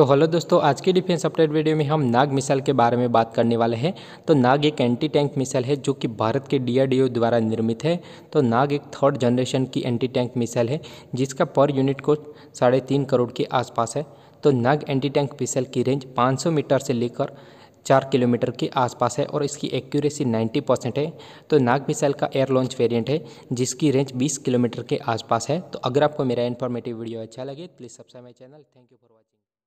तो हेलो दोस्तों आज के डिफेंस अपडेट वीडियो में हम नाग मिसाइल के बारे में बात करने वाले हैं तो नाग एक एंटी टैंक मिसाइल है जो कि भारत के डीआरडीओ द्वारा निर्मित है तो नाग एक थर्ड जनरेशन की एंटी टैंक मिसाइल है जिसका पर यूनिट को साढ़े तीन करोड़ के आसपास है तो नाग एंटी टैंक मिसाइल की रेंज पाँच मीटर से लेकर चार किलोमीटर के आसपास है और इसकी एक्यूरेसी 90 परसेंट है तो नाग मिसाइल का एयर लॉन्च वेरिएंट है जिसकी रेंज 20 किलोमीटर के आसपास है तो अगर आपको मेरा इन्फॉर्मेटिव वीडियो अच्छा लगे please subscribe my channel thank you for watching